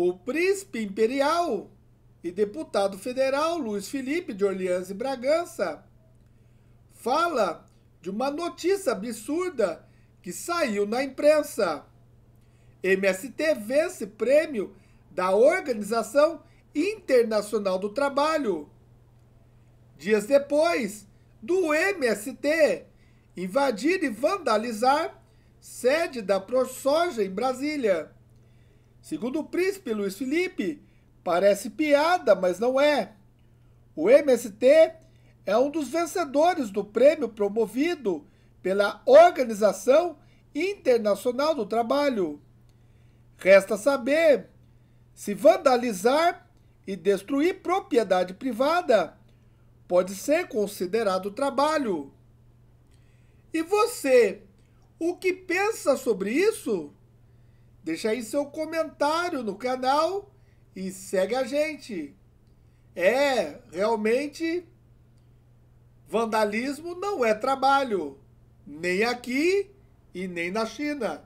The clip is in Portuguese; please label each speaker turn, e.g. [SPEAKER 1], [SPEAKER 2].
[SPEAKER 1] O príncipe imperial e deputado federal Luiz Felipe de Orleans e Bragança fala de uma notícia absurda que saiu na imprensa. MST vence prêmio da Organização Internacional do Trabalho. Dias depois do MST invadir e vandalizar sede da ProSoja em Brasília. Segundo o príncipe Luiz Felipe, parece piada, mas não é. O MST é um dos vencedores do prêmio promovido pela Organização Internacional do Trabalho. Resta saber se vandalizar e destruir propriedade privada pode ser considerado trabalho. E você, o que pensa sobre isso? Deixa aí seu comentário no canal e segue a gente. É, realmente, vandalismo não é trabalho, nem aqui e nem na China.